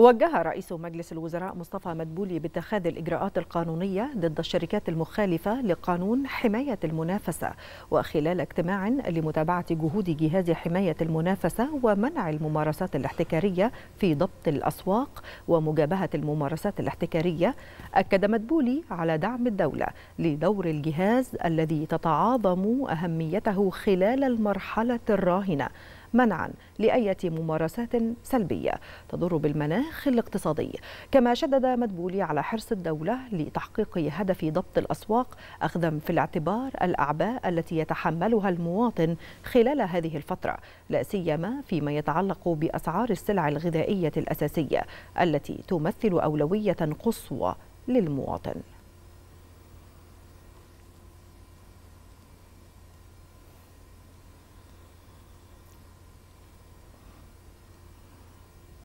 وجه رئيس مجلس الوزراء مصطفى مدبولي باتخاذ الإجراءات القانونية ضد الشركات المخالفة لقانون حماية المنافسة وخلال اجتماع لمتابعة جهود جهاز حماية المنافسة ومنع الممارسات الاحتكارية في ضبط الأسواق ومجابهة الممارسات الاحتكارية أكد مدبولي على دعم الدولة لدور الجهاز الذي تتعاظم أهميته خلال المرحلة الراهنة منعا لأية ممارسات سلبية تضر بالمناخ الاقتصادي كما شدد مدبولي على حرص الدولة لتحقيق هدف ضبط الأسواق أخذا في الاعتبار الأعباء التي يتحملها المواطن خلال هذه الفترة لا سيما فيما يتعلق بأسعار السلع الغذائية الأساسية التي تمثل أولوية قصوى للمواطن